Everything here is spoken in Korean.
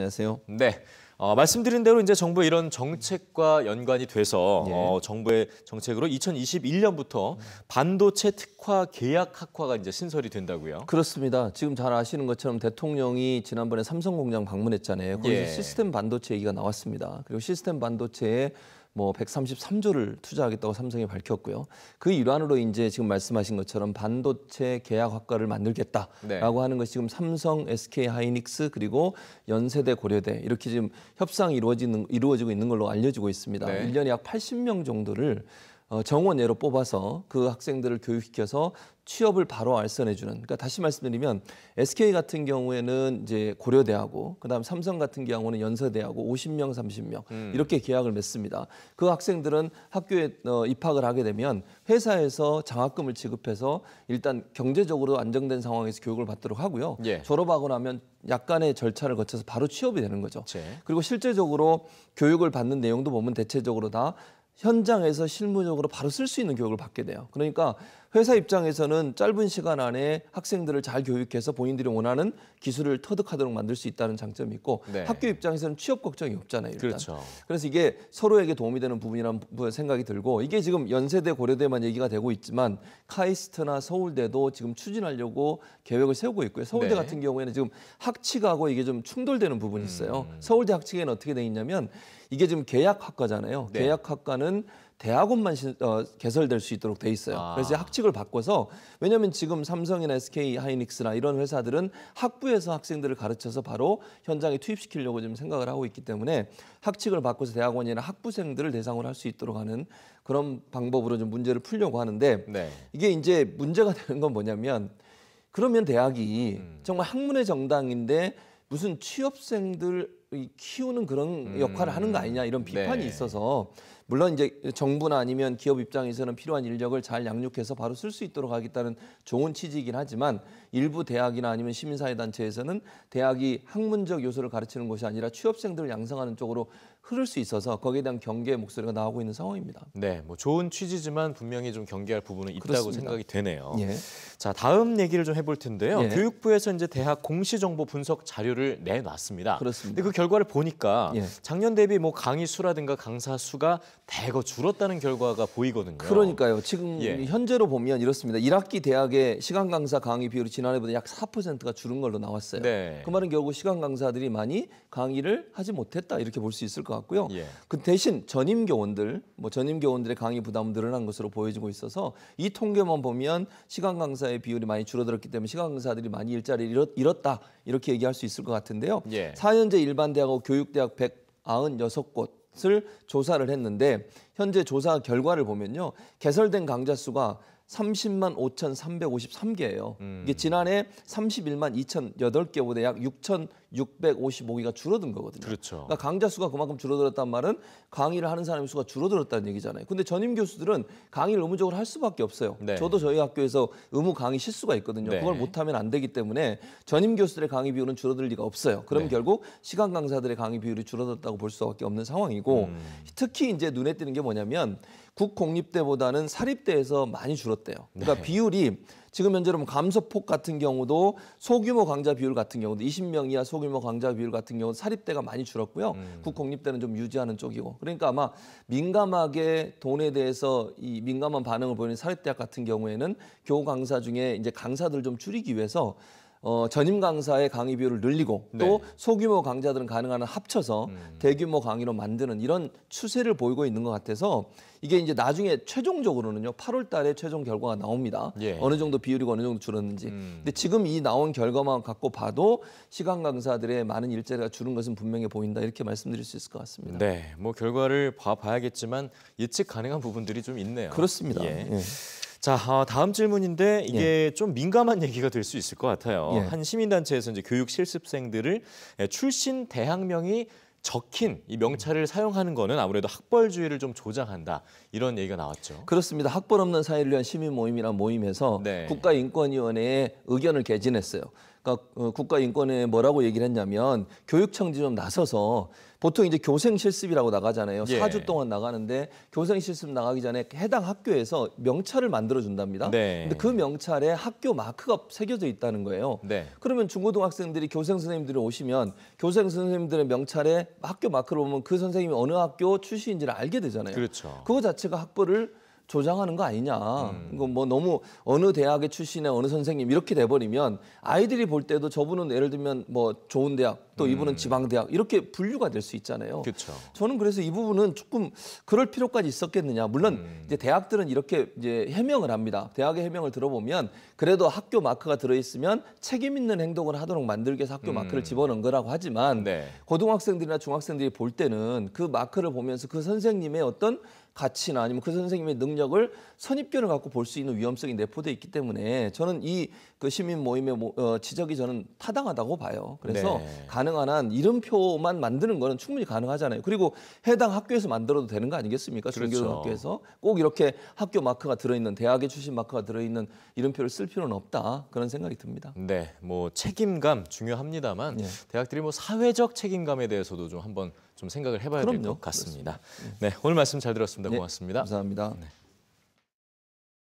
안녕하세요. 네. 어, 말씀드린 대로 이제 정부의 이런 정책과 연관이 돼서 예. 어, 정부의 정책으로 2021년부터 반도체 특화 계약 학과가 이제 신설이 된다고요. 그렇습니다. 지금 잘 아시는 것처럼 대통령이 지난번에 삼성 공장 방문했잖아요. 거기서 예. 시스템 반도체 얘기가 나왔습니다. 그리고 시스템 반도체에 뭐 133조를 투자하겠다고 삼성이 밝혔고요. 그 일환으로 이제 지금 말씀하신 것처럼 반도체 계약 학과를 만들겠다라고 네. 하는 것이 지금 삼성, SK 하이닉스 그리고 연세대, 고려대 이렇게 지금 협상이 이루어지는 이루어지고 있는 걸로 알려지고 있습니다. 네. 1년에 약 80명 정도를 어, 정원예로 뽑아서 그 학생들을 교육시켜서 취업을 바로 알선해주는. 그러니까 다시 말씀드리면 SK 같은 경우에는 이제 고려대하고 그다음 삼성 같은 경우는 연세대하고 50명, 30명 음. 이렇게 계약을 맺습니다. 그 학생들은 학교에 어, 입학을 하게 되면 회사에서 장학금을 지급해서 일단 경제적으로 안정된 상황에서 교육을 받도록 하고요. 예. 졸업하고 나면 약간의 절차를 거쳐서 바로 취업이 되는 거죠. 제. 그리고 실제적으로 교육을 받는 내용도 보면 대체적으로 다 현장에서 실무적으로 바로 쓸 수 있는 교육을 받게 돼요. 그러니까 회사 입장에서는 짧은 시간 안에 학생들을 잘 교육해서 본인들이 원하는 기술을 터득하도록 만들 수 있다는 장점이 있고 네. 학교 입장에서는 취업 걱정이 없잖아요. 일단. 그렇죠. 그래서 이게 서로에게 도움이 되는 부분이라는 생각이 들고 이게 지금 연세대 고려대만 얘기가 되고 있지만 카이스트나 서울대도 지금 추진하려고 계획을 세우고 있고요. 서울대 네. 같은 경우에는 지금 학칙하고 이게 좀 충돌되는 부분이 있어요. 음. 서울대 학칙에는 어떻게 돼 있냐면 이게 지금 계약학과잖아요. 네. 계약학과는 대학원만 시, 어, 개설될 수 있도록 돼 있어요. 아. 그래서 학칙을 바꿔서 왜냐하면 지금 삼성이나 SK 하이닉스나 이런 회사들은 학부에서 학생들을 가르쳐서 바로 현장에 투입시키려고 지금 생각을 하고 있기 때문에 학칙을 바꿔서 대학원이나 학부생들을 대상으로 할 수 있도록 하는 그런 방법으로 좀 문제를 풀려고 하는데 네. 이게 이제 문제가 되는 건 뭐냐면 그러면 대학이 음. 정말 학문의 정당인데 무슨 취업생들 키우는 그런 음. 역할을 하는 거 아니냐 이런 비판이 네. 있어서 물론 이제 정부나 아니면 기업 입장에서는 필요한 인력을 잘 양육해서 바로 쓸 수 있도록 하겠다는 좋은 취지이긴 하지만 일부 대학이나 아니면 시민사회단체에서는 대학이 학문적 요소를 가르치는 것이 아니라 취업생들을 양성하는 쪽으로 흐를 수 있어서 거기에 대한 경계의 목소리가 나오고 있는 상황입니다. 네, 뭐 좋은 취지지만 분명히 좀 경계할 부분은 있다고 그렇습니다. 생각이 되네요. 예. 자, 다음 얘기를 좀 해볼 텐데요. 예. 교육부에서 이제 대학 공시 정보 분석 자료를 내놨습니다. 그렇습니다. 근데 그 결과를 보니까 예. 작년 대비 뭐 강의 수라든가 강사 수가 대거 줄었다는 결과가 보이거든요. 그러니까요. 지금 예. 현재로 보면 이렇습니다. 1학기 대학의 시간 강사 강의 비율이 지난해보다 약 4%가 줄은 걸로 나왔어요. 네. 그 말은 결국 시간 강사들이 많이 강의를 하지 못했다 이렇게 볼 수 있을 것 같고요. 예. 그 대신 전임 교원들, 뭐 전임 교원들의 강의 부담 늘어난 것으로 보여지고 있어서 이 통계만 보면 시간 강사의 비율이 많이 줄어들었기 때문에 시간 강사들이 많이 일자리를 잃었다 이렇게 얘기할 수 있을 것 같은데요. 4년제 예. 일반 연관대학하고 교육대학 196곳을 조사를 했는데 현재 조사 결과를 보면요. 개설된 강좌 수가 30만 5,353개예요. 음. 이게 지난해 31만 2,008개보다 약 6,655개가 줄어든 거거든요. 그렇죠. 그러니까 강좌 수가 그만큼 줄어들었단 말은 강의를 하는 사람의 수가 줄어들었다는 얘기잖아요. 근데 전임 교수들은 강의를 의무적으로 할 수밖에 없어요. 네. 저도 저희 학교에서 의무 강의 실수가 있거든요. 네. 그걸 못하면 안 되기 때문에 전임 교수들의 강의 비율은 줄어들 리가 없어요. 그럼 네. 결국 시간 강사들의 강의 비율이 줄어들었다고 볼 수밖에 없는 상황이고 음. 특히 이제 눈에 띄는 게 뭐냐면 국공립대보다는 사립대에서 많이 줄었 줄었대요. 그러니까 네. 비율이 지금 현재로 감소폭 같은 경우도 소규모 강좌 비율 같은 경우도 20명 이하 소규모 강좌 비율 같은 경우 사립대가 많이 줄었고요. 음. 국공립대는 좀 유지하는 쪽이고. 그러니까 아마 민감하게 돈에 대해서 이 민감한 반응을 보이는 사립대학 같은 경우에는 교 강사 중에 이제 강사들 좀 줄이기 위해서 어, 전임 강사의 강의 비율을 늘리고 네. 또 소규모 강좌들은 가능한 한 합쳐서 음. 대규모 강의로 만드는 이런 추세를 보이고 있는 것 같아서 이게 이제 나중에 최종적으로는요 8월 달에 최종 결과가 나옵니다. 예. 어느 정도 비율이고 어느 정도 줄었는지. 음. 근데 지금 이 나온 결과만 갖고 봐도 시간 강사들의 많은 일자리가 줄은 것은 분명해 보인다 이렇게 말씀드릴 수 있을 것 같습니다. 네, 뭐 결과를 봐봐야겠지만 예측 가능한 부분들이 좀 있네요. 그렇습니다. 예. 예. 자, 아, 다음 질문인데 이게 예. 좀 민감한 얘기가 될 수 있을 것 같아요. 예. 한 시민단체에서 이제 교육 실습생들을 예, 출신 대학명이 적힌 이 명찰을 사용하는 것은 아무래도 학벌주의를 좀 조장한다 이런 얘기가 나왔죠. 그렇습니다. 학벌 없는 사회를 위한 시민 모임이란 모임에서 네. 국가인권위원회에 의견을 개진했어요. 그러니까, 어, 국가인권에 뭐라고 얘기를 했냐면 교육청지 좀 나서서 보통 이제 교생 실습이라고 나가잖아요. 4주 예. 동안 나가는데 교생 실습 나가기 전에 해당 학교에서 명찰을 만들어 준답니다. 네. 근데 그 명찰에 학교 마크가 새겨져 있다는 거예요. 네. 그러면 중고등학생들이 교생 선생님들이 오시면 교생 선생님들의 명찰에 학교 마크를 보면 그 선생님이 어느 학교 출신인지를 알게 되잖아요. 그렇죠. 그거 자체가 학벌을 조장하는 거 아니냐. 음. 이거 뭐 너무 어느 대학의 출신의 어느 선생님 이렇게 돼버리면 아이들이 볼 때도 저분은 예를 들면 뭐 좋은 대학 또 음. 이분은 지방대학 이렇게 분류가 될 수 있잖아요. 그쵸. 저는 그래서 이 부분은 조금 그럴 필요까지 있었겠느냐. 물론 음. 이제 대학들은 이렇게 이제 해명을 합니다. 대학의 해명을 들어보면 그래도 학교 마크가 들어있으면 책임 있는 행동을 하도록 만들기 해서 학교 음. 마크를 집어넣은 거라고 하지만 네. 고등학생들이나 중학생들이 볼 때는 그 마크를 보면서 그 선생님의 어떤 가치나 아니면 그 선생님의 능력을 선입견을 갖고 볼 수 있는 위험성이 내포돼 있기 때문에 저는 이 그 시민 모임의 모, 어, 지적이 저는 타당하다고 봐요. 그래서 네. 가능한 한 이름표만 만드는 거는 충분히 가능하잖아요. 그리고 해당 학교에서 만들어도 되는 거 아니겠습니까? 그렇죠. 종교학교에서 꼭 이렇게 학교 마크가 들어있는 대학의 출신 마크가 들어있는 이름표를 쓸 필요는 없다 그런 생각이 듭니다. 네, 뭐 책임감 중요합니다만 예. 대학들이 뭐 사회적 책임감에 대해서도 좀 한번 좀 생각을 해봐야 될 것 같습니다. 그렇습니다. 네, 오늘 말씀 잘 들었습니다. 네, 고맙습니다. 예, 감사합니다. 네.